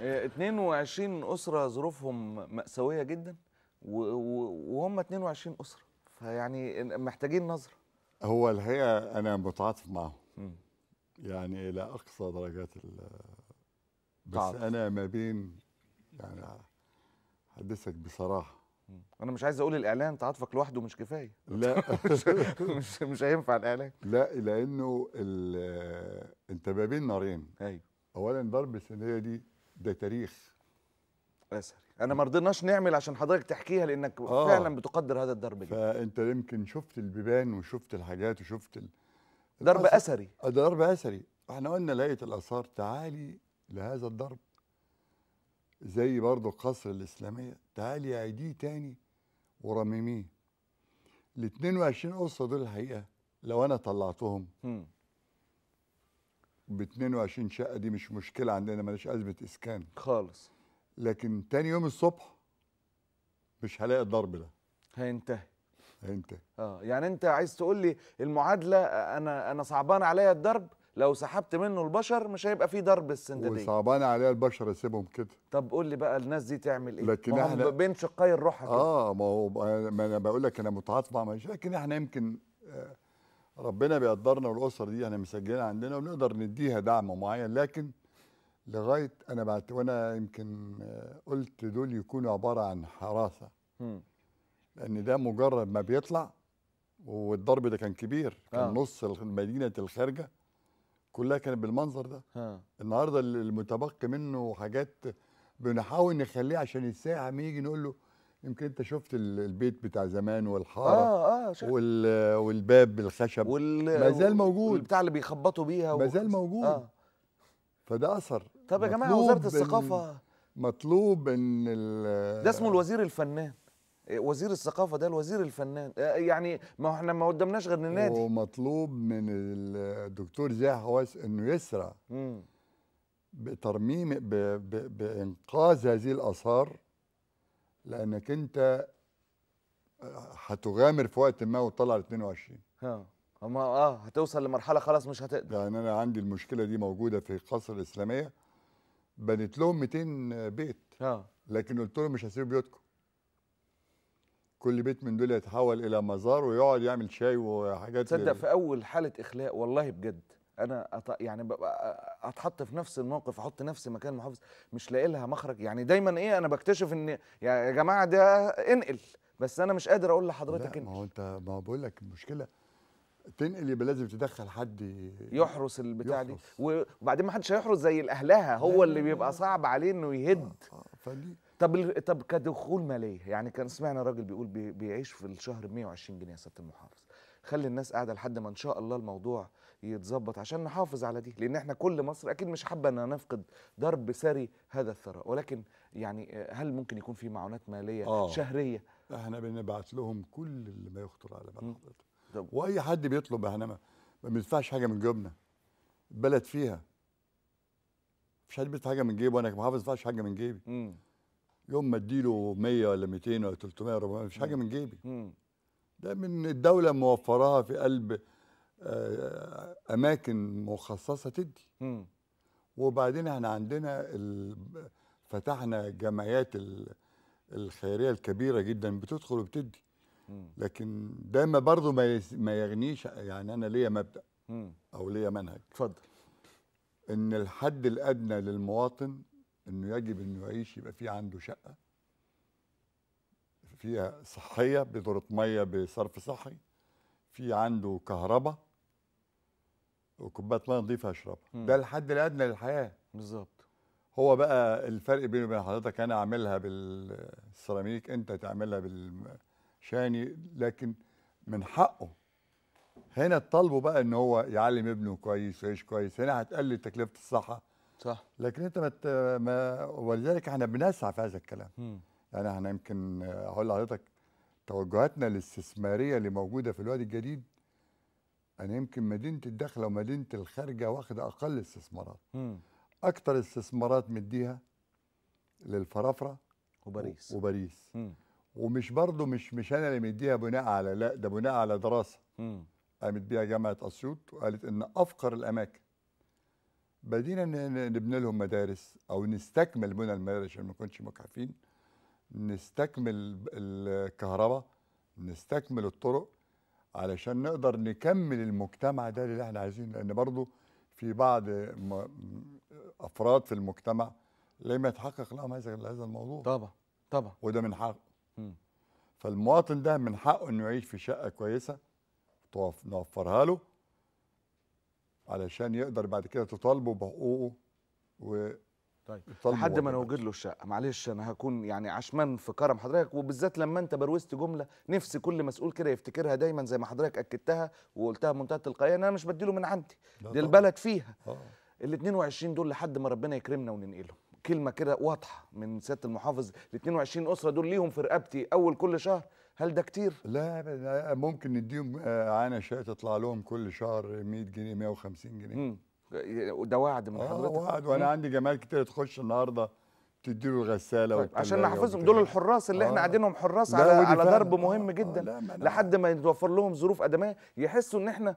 22 آه، اسره ظروفهم ماساويه جدا وهم 22 اسره فيعني محتاجين نظره هو الحقيقه انا متعاطف معهم يعني الى اقصى درجات بس انا ما بين يعني حدثك بصراحه انا مش عايز اقول الاعلان تعاطفك لوحده مش كفايه لا مش مش هينفع الاعلان لا لانه انت ما بين نارين ايوه اولا ضرب السنيه دي ده تاريخ اثري انا ما رضيناش نعمل عشان حضرتك تحكيها لانك آه. فعلا بتقدر هذا الضرب جدا فانت يمكن شفت البيبان وشفت الحاجات وشفت ال... ضرب اثري آه، ضرب اثري احنا قلنا لقيت الاثار تعالي لهذا الضرب زي برضه القصر الاسلاميه تعالي عيديه تاني ورمميه ال 22 قصه دول الحقيقه لو انا طلعتهم م. ب 22 شقه دي مش مشكله عندنا مالهاش ازمه اسكان خالص لكن تاني يوم الصبح مش هلاقي الضرب ده هينتهي هينتهي اه يعني انت عايز تقول لي المعادله انا انا صعبان عليا الضرب لو سحبت منه البشر مش هيبقى فيه ضرب السنداديه وصعبان عليا البشر اسيبهم كده طب قول لي بقى الناس دي تعمل ايه لكن احنا بين شقي الروح اه ما هو ما انا بقول لك انا متعاطف مع لكن احنا يمكن آه ربنا بيقدرنا والاسره دي احنا يعني مسجلين عندنا ونقدر نديها دعم معين لكن لغايه انا بعت وانا يمكن قلت دول يكونوا عباره عن حراسه لان ده مجرد ما بيطلع والضرب ده كان كبير كان آه. نص المدينه الخارجه كلها كانت بالمنظر ده آه. النهارده المتبقي منه حاجات بنحاول نخليه عشان الساعه ما يجي نقول له يمكن انت شفت البيت بتاع زمان والحاره اه اه شفت. وال... والباب بالخشب وال... ما زال موجود بتاع اللي بيخبطوا بيها ما زال موجود آه. فده اثر طب يا جماعه وزاره الثقافه مطلوب ان ال... ده اسمه الوزير الفنان إيه، وزير الثقافة ده الوزير الفنان آه، يعني ما احنا ما قدمناش غير النادي ومطلوب من الدكتور زاهي حواس انه يسرع بترميم بانقاذ هذه الاثار لانك انت آه، هتغامر في وقت ما وتطلع ال 22 ها ما اه هتوصل لمرحله خلاص مش هتقدر يعني انا عندي المشكله دي موجوده في القصر الاسلاميه بنيت لهم 200 آه، بيت ها. لكن قلت لهم مش هسيب بيوتكم كل بيت من دول يتحول الى مزار ويقعد يعمل شاي وحاجات تصدق في اول حاله اخلاء والله بجد انا أط... يعني ببقى اتحط في نفس الموقف احط نفسي مكان المحافظ مش لاقي لها مخرج يعني دايما ايه انا بكتشف ان يا جماعه ده انقل بس انا مش قادر اقول لحضرتك انقل ما هو انت ما هو بقول لك المشكله تنقل يبقى لازم تدخل حد يحرس البتاع يحرس. دي وبعدين ما حدش هيحرس زي الاهلها هو اللي بيبقى صعب عليه انه يهد آه آه, آه، فدي طب طب كدخول ماليه يعني كان سمعنا راجل بيقول بيعيش في الشهر 120 جنيه يا سياده المحافظ خلي الناس قاعده لحد ما ان شاء الله الموضوع يتظبط عشان نحافظ على دي لان احنا كل مصر اكيد مش حابه ان نفقد ضرب سري هذا الثراء ولكن يعني آه، هل ممكن يكون في معونات ماليه آه. شهريه احنا بنبعت لهم كل اللي ما يخطر على بال حضرتك واي حد بيطلب احنا ما بندفعش حاجه من جيبنا البلد فيها مش حد بيدفع حاجه من جيبه وانا كمحافظ ما بدفعش حاجه من جيبي مم. يوم ما اديله 100 ولا 200 ولا 300 ولا 400 مفيش حاجه من جيبي مم. ده من الدوله موفراها في قلب آه، اماكن مخصصه تدي وبعدين احنا عندنا فتحنا جمعيات الخيريه الكبيره جدا بتدخل وبتدي لكن ده ما برضه ما يغنيش يعني انا ليا مبدا او ليا منهج اتفضل ان الحد الادنى للمواطن انه يجب انه يعيش يبقى في عنده شقه فيها صحيه بذره ميه بصرف صحي في عنده كهرباء وكوبايه ميه نظيفه هشربها ده الحد الادنى للحياه بالظبط هو بقى الفرق بينه وبين حضرتك انا اعملها بالسيراميك انت تعملها بالشاني لكن من حقه هنا تطالبه بقى ان هو يعلم ابنه كويس ويعيش كويس هنا هتقلل تكلفه الصحه صح لكن انت ما ولذلك احنا بنسعى في هذا الكلام مم. يعني احنا يمكن هقول لحضرتك توجهاتنا الاستثماريه اللي موجوده في الوادي الجديد انا يمكن مدينه الداخله ومدينه الخارجه واخده اقل استثمارات اكتر استثمارات مديها للفرافره وباريس وباريس مم. ومش برضه مش مش انا اللي مديها بناء على لا ده بناء على دراسه مم. قامت بيها جامعه اسيوط وقالت ان افقر الاماكن بدينا نبني لهم مدارس او نستكمل بنى المدارس عشان ما نكونش مكعفين نستكمل الكهرباء نستكمل الطرق علشان نقدر نكمل المجتمع ده اللي احنا عايزينه لان برضه في بعض افراد في المجتمع لم يتحقق لهم هذا هذا الموضوع طبعا طبعا وده من حقه فالمواطن ده من حقه انه يعيش في شقه كويسه نوفرها له علشان يقدر بعد كده تطالبه بحقوقه طيب،, طيب لحد ما نوجد له الشقه معلش انا هكون يعني عشمان في كرم حضرتك وبالذات لما انت بروزت جمله نفسي كل مسؤول كده يفتكرها دايما زي ما حضرتك اكدتها وقلتها بمنتهى التلقائيه ان انا مش بديله من عندي دي البلد فيها آه. ال 22 دول لحد ما ربنا يكرمنا وننقلهم كلمه كده واضحه من سياده المحافظ ال 22 اسره دول ليهم في رقبتي اول كل شهر هل ده كتير؟ لا ممكن نديهم آه، عانى شقه تطلع لهم كل شهر 100 جنيه 150 جنيه مم. ده وعد من آه، حضرتك وعد وانا عندي جمال كتير تخش النهارده تديله الغساله طيب عشان نحفظهم دول الحراس اللي احنا آه. قاعدينهم حراس على على ضرب مهم آه، جدا لحد ما يتوفر لهم ظروف ادميه يحسوا ان احنا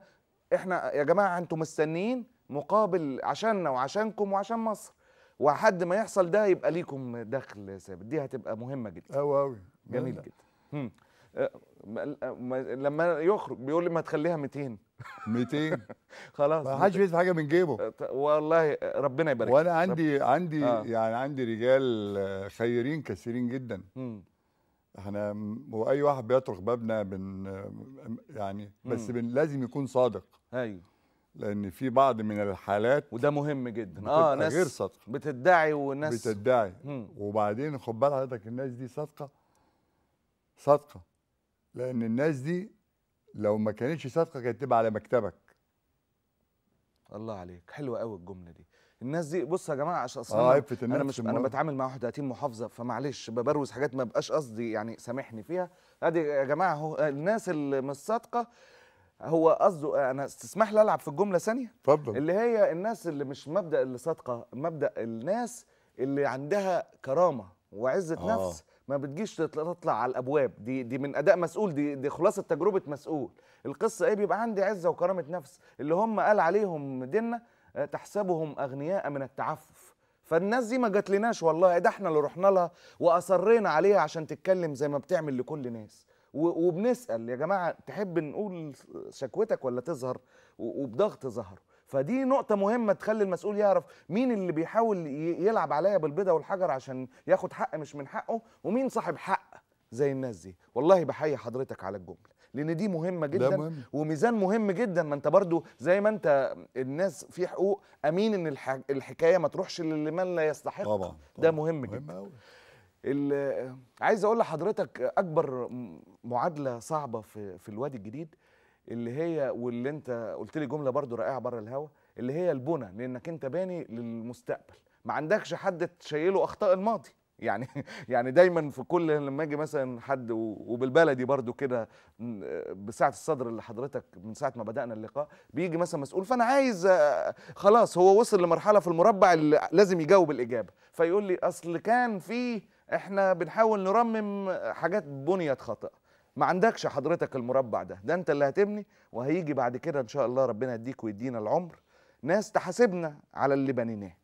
احنا يا جماعه انتم مستنيين مقابل عشاننا وعشانكم وعشان مصر وحد ما يحصل ده يبقى ليكم دخل ثابت دي هتبقى مهمه جدا قوي قوي جميل جدا لما يخرج بيقول لي ما تخليها 200 200 خلاص ما حدش بيدفع حاجه من جيبه أه، والله ربنا يبارك وانا عندي رب... عندي آه. يعني عندي رجال خيرين كثيرين جدا م. احنا واي واحد بيطرق بابنا بن يعني بس بن لازم يكون صادق ايوه لان في بعض من الحالات وده مهم جدا اه ناس غير صادقه بتدعي وناس بتدعي مم. وبعدين خد بال حضرتك الناس دي صادقه صادقه لان الناس دي لو ما كانتش صدقه كانت تبقى على مكتبك الله عليك حلوه قوي الجمله دي الناس دي بص يا جماعه عشان اصلا آه انا, أنا مش انا بتعامل مع 31 محافظه فمعلش ببروز حاجات ما بقاش قصدي يعني سامحني فيها ادي يا جماعه هو الناس اللي مش صادقه هو قصده انا تسمح لي العب في الجمله ثانيه اتفضل اللي هي الناس اللي مش مبدا اللي صادقه مبدا الناس اللي عندها كرامه وعزه آه. نفس ما بتجيش تطلع على الابواب دي دي من اداء مسؤول دي دي خلاصه تجربه مسؤول القصه ايه بيبقى عندي عزه وكرامه نفس اللي هم قال عليهم ديننا آه، تحسبهم اغنياء من التعفف فالناس دي ما جاتلناش والله ده احنا اللي رحنا لها واصرينا عليها عشان تتكلم زي ما بتعمل لكل ناس وبنسال يا جماعه تحب نقول شكوتك ولا تظهر وبضغط ظهره فدي نقطه مهمه تخلي المسؤول يعرف مين اللي بيحاول يلعب عليا بالبيضه والحجر عشان ياخد حق مش من حقه ومين صاحب حق زي الناس دي والله بحيي حضرتك على الجمله لان دي مهمه جدا مهم. وميزان مهم جدا ما انت برضو زي ما انت الناس في حقوق امين ان الحكايه ما تروحش لمن لا يستحق طبعا, ده مهم, مهم جدا أوي. عايز اقول لحضرتك اكبر معادله صعبه في في الوادي الجديد اللي هي واللي انت قلت لي جمله برضو رائعه بره الهوا اللي هي البنى لانك انت باني للمستقبل ما عندكش حد تشيله اخطاء الماضي يعني يعني دايما في كل لما اجي مثلا حد وبالبلدي برضو كده بسعه الصدر اللي حضرتك من ساعه ما بدانا اللقاء بيجي مثلا مسؤول فانا عايز خلاص هو وصل لمرحله في المربع اللي لازم يجاوب الاجابه فيقول لي اصل كان فيه احنا بنحاول نرمم حاجات بنيت خطأ ما عندكش حضرتك المربع ده ده انت اللي هتبني وهيجي بعد كده ان شاء الله ربنا يديك ويدينا العمر ناس تحاسبنا على اللي بنيناه